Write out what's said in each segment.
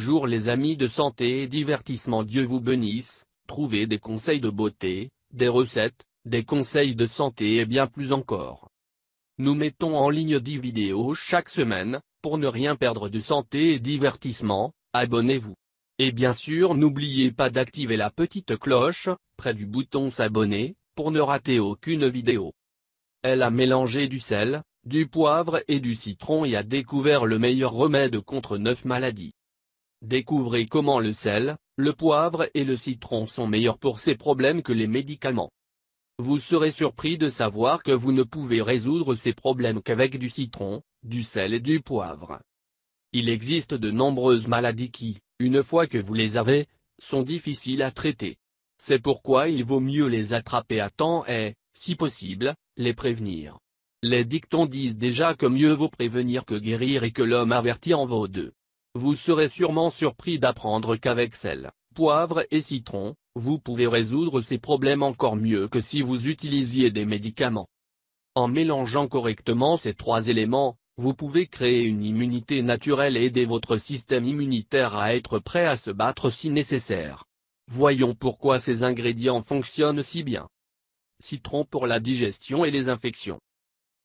Bonjour les amis de santé et divertissement Dieu vous bénisse, trouvez des conseils de beauté, des recettes, des conseils de santé et bien plus encore. Nous mettons en ligne 10 vidéos chaque semaine, pour ne rien perdre de santé et divertissement, abonnez-vous. Et bien sûr n'oubliez pas d'activer la petite cloche, près du bouton s'abonner, pour ne rater aucune vidéo. Elle a mélangé du sel, du poivre et du citron et a découvert le meilleur remède contre 9 maladies. Découvrez comment le sel, le poivre et le citron sont meilleurs pour ces problèmes que les médicaments. Vous serez surpris de savoir que vous ne pouvez résoudre ces problèmes qu'avec du citron, du sel et du poivre. Il existe de nombreuses maladies qui, une fois que vous les avez, sont difficiles à traiter. C'est pourquoi il vaut mieux les attraper à temps et, si possible, les prévenir. Les dictons disent déjà que mieux vaut prévenir que guérir et que l'homme averti en vaut deux. Vous serez sûrement surpris d'apprendre qu'avec sel, poivre et citron, vous pouvez résoudre ces problèmes encore mieux que si vous utilisiez des médicaments. En mélangeant correctement ces trois éléments, vous pouvez créer une immunité naturelle et aider votre système immunitaire à être prêt à se battre si nécessaire. Voyons pourquoi ces ingrédients fonctionnent si bien. Citron pour la digestion et les infections.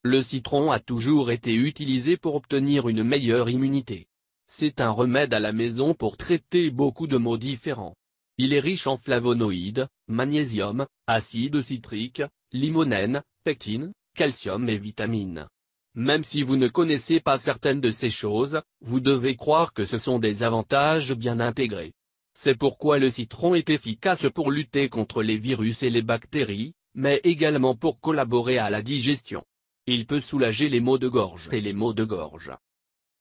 Le citron a toujours été utilisé pour obtenir une meilleure immunité. C'est un remède à la maison pour traiter beaucoup de maux différents. Il est riche en flavonoïdes, magnésium, acide citrique, limonène, pectine, calcium et vitamines. Même si vous ne connaissez pas certaines de ces choses, vous devez croire que ce sont des avantages bien intégrés. C'est pourquoi le citron est efficace pour lutter contre les virus et les bactéries, mais également pour collaborer à la digestion. Il peut soulager les maux de gorge et les maux de gorge.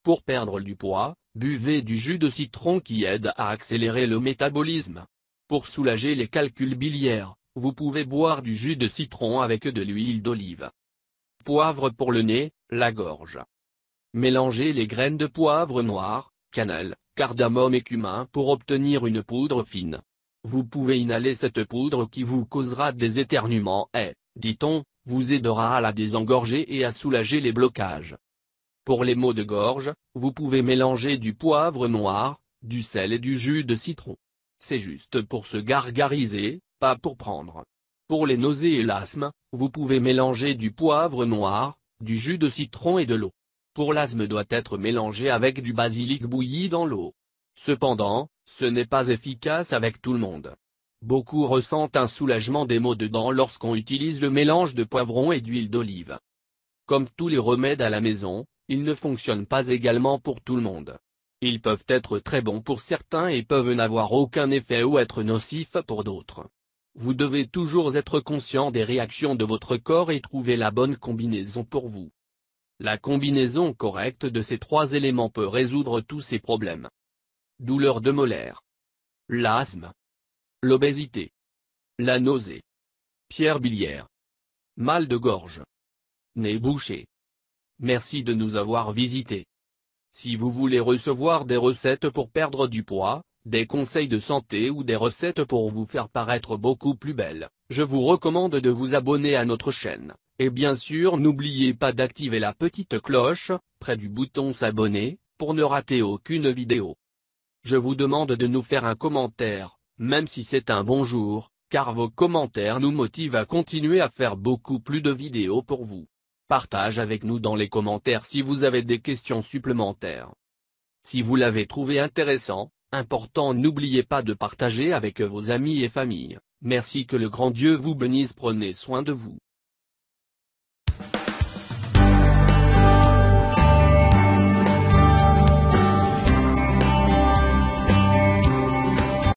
Pour perdre du poids, buvez du jus de citron qui aide à accélérer le métabolisme. Pour soulager les calculs biliaires, vous pouvez boire du jus de citron avec de l'huile d'olive. Poivre pour le nez, la gorge. Mélangez les graines de poivre noir, cannelle, cardamome et cumin pour obtenir une poudre fine. Vous pouvez inhaler cette poudre qui vous causera des éternuements et, dit-on, vous aidera à la désengorger et à soulager les blocages. Pour les maux de gorge, vous pouvez mélanger du poivre noir, du sel et du jus de citron. C'est juste pour se gargariser, pas pour prendre. Pour les nausées et l'asthme, vous pouvez mélanger du poivre noir, du jus de citron et de l'eau. Pour l'asthme doit être mélangé avec du basilic bouilli dans l'eau. Cependant, ce n'est pas efficace avec tout le monde. Beaucoup ressentent un soulagement des maux de dents lorsqu'on utilise le mélange de poivron et d'huile d'olive. Comme tous les remèdes à la maison, ils ne fonctionnent pas également pour tout le monde. Ils peuvent être très bons pour certains et peuvent n'avoir aucun effet ou être nocifs pour d'autres. Vous devez toujours être conscient des réactions de votre corps et trouver la bonne combinaison pour vous. La combinaison correcte de ces trois éléments peut résoudre tous ces problèmes. Douleur de molaire. L'asthme. L'obésité. La nausée. Pierre biliaire. Mal de gorge. Nez bouché. Merci de nous avoir visités. Si vous voulez recevoir des recettes pour perdre du poids, des conseils de santé ou des recettes pour vous faire paraître beaucoup plus belle, je vous recommande de vous abonner à notre chaîne. Et bien sûr n'oubliez pas d'activer la petite cloche, près du bouton s'abonner, pour ne rater aucune vidéo. Je vous demande de nous faire un commentaire, même si c'est un bonjour, car vos commentaires nous motivent à continuer à faire beaucoup plus de vidéos pour vous partage avec nous dans les commentaires si vous avez des questions supplémentaires. Si vous l'avez trouvé intéressant, important n'oubliez pas de partager avec vos amis et familles, merci que le grand Dieu vous bénisse prenez soin de vous.